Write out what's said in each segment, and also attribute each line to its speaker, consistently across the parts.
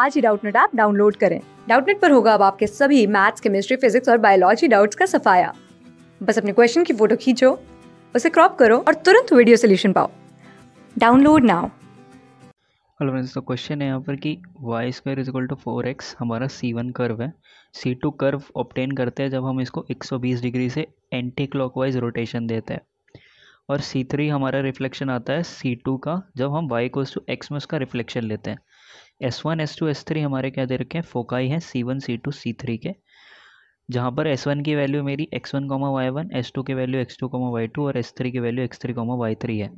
Speaker 1: आज ही Doubtnut app download करें डाउटनेट पर होगा अब आपके सभी मैथ्स केमिस्ट्री फिजिक्स और बायोलॉजी डाउट्स का सफाया बस अपने क्वेश्चन की फोटो खींचो उसे क्रॉप करो और तुरंत वीडियो सोल्यूशन पाओ डाउनलोड नाउ
Speaker 2: हेलो फ्रेंड्स तो क्वेश्चन है यहाँ पर कि y square is equal to four x हमारा सी वन कर्व है सी टू कर्व ऑप्टेन करते हैं जब हम इसको 120 डिग्री से एंटी क्लॉकवाइज रोटेशन देते हैं और सी थ्री हमारा रिफ्लेक्शन आता है सी टू का जब हम वाई कोस टू एक्स में उसका रिफ्लेक्शन लेते हैं S one S two S three हमारे क्या दे रखे हैं फोकाई हैं C one C two C three के जहाँ पर एस वन की वैल्यू मेरी x one comma y one S two की value x two comma y two और एस थ्री की value x three comma y three है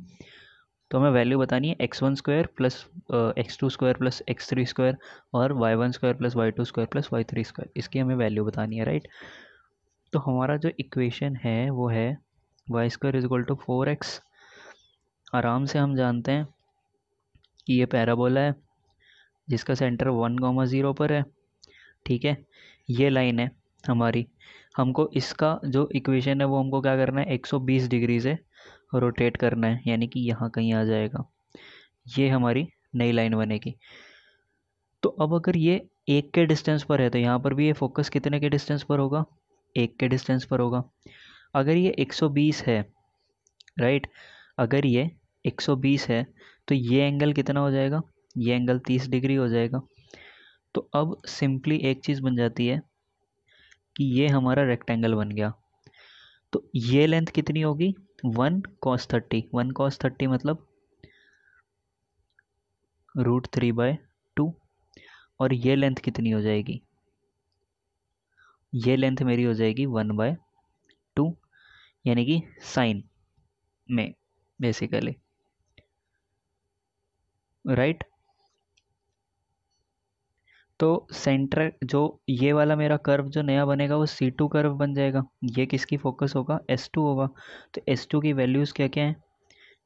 Speaker 2: तो हमें वैल्यू बतानी है x one square plus x two square plus x three square और y one square plus y two square plus y three square इसकी हमें value बतानी है राइट तो हमारा जो इक्वेशन है वो है y square is equal to four x आराम से हम जानते हैं कि ये पैराबोला है जिसका सेंटर वन गोमा ज़ीरो पर है ठीक है ये लाइन है हमारी हमको इसका जो इक्वेशन है वो हमको क्या करना है 120 डिग्री से रोटेट करना है यानी कि यहाँ कहीं आ जाएगा ये हमारी नई लाइन बनेगी तो अब अगर ये एक के डिस्टेंस पर है तो यहाँ पर भी ये फोकस कितने के डिस्टेंस पर होगा एक के डिस्टेंस पर होगा अगर ये 120 है राइट अगर ये 120 है तो ये एंगल कितना हो जाएगा ये एंगल तीस डिग्री हो जाएगा तो अब सिंपली एक चीज़ बन जाती है कि ये हमारा रेक्टेंगल बन गया तो ये लेंथ कितनी होगी one cos thirty one cos thirty मतलब रूट थ्री बाय टू और ये लेंथ कितनी हो जाएगी ये लेंथ मेरी हो जाएगी वन बाय टू यानी कि साइन में बेसिकली राइट right? तो सेंटर जो ये वाला मेरा कर्व जो नया बनेगा वो सी टू कर्व बन जाएगा ये किसकी फोकस होगा एस टू होगा तो एस टू की वैल्यूज़ क्या क्या हैं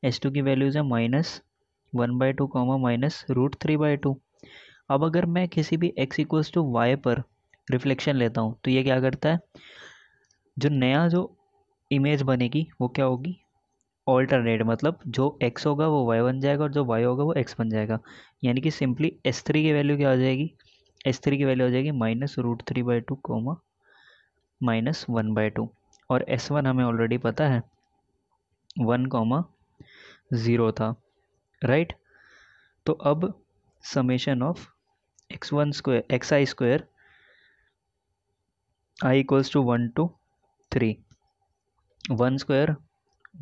Speaker 2: एस टू की वैल्यूज़ है minus one by two comma minus root three by two अब अगर मैं किसी भी एक्स इक्वल्स टू वाई पर रिफ्लेक्शन लेता हूँ तो ये क्या करता है जो नया जो इमेज बनेगी वो क्या होगी ऑल्टरनेट मतलब जो एक्स होगा वो वाई बन जाएगा और जो वाई होगा वो एक्स बन जाएगा यानी कि सिंपली एस थ्री की वैल्यू क्या हो जाएगी एस थ्री की वैल्यू हो जाएगी minus root three by two comma minus one by two और एस वन हमें ऑलरेडी पता है वन कॉमा ज़ीरो था राइट तो अब summation of x one square x i square i equals to one two three one square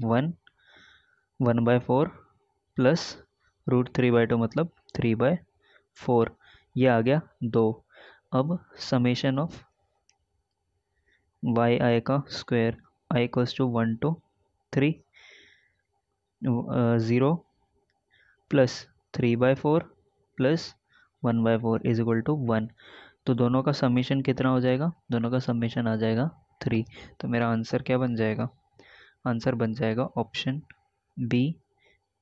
Speaker 2: one one by four plus root three by two मतलब three by four ये आ गया दो अब summation of y i का square i equal to one two three zero plus three by four plus one by four is equal to one तो दोनों का समेशन कितना हो जाएगा दोनों का समेशन आ जाएगा थ्री तो मेरा आंसर क्या बन जाएगा आंसर बन जाएगा ऑप्शन बी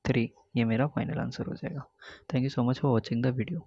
Speaker 2: थ्री ये मेरा फाइनल आंसर हो जाएगा thank you so much for watching the video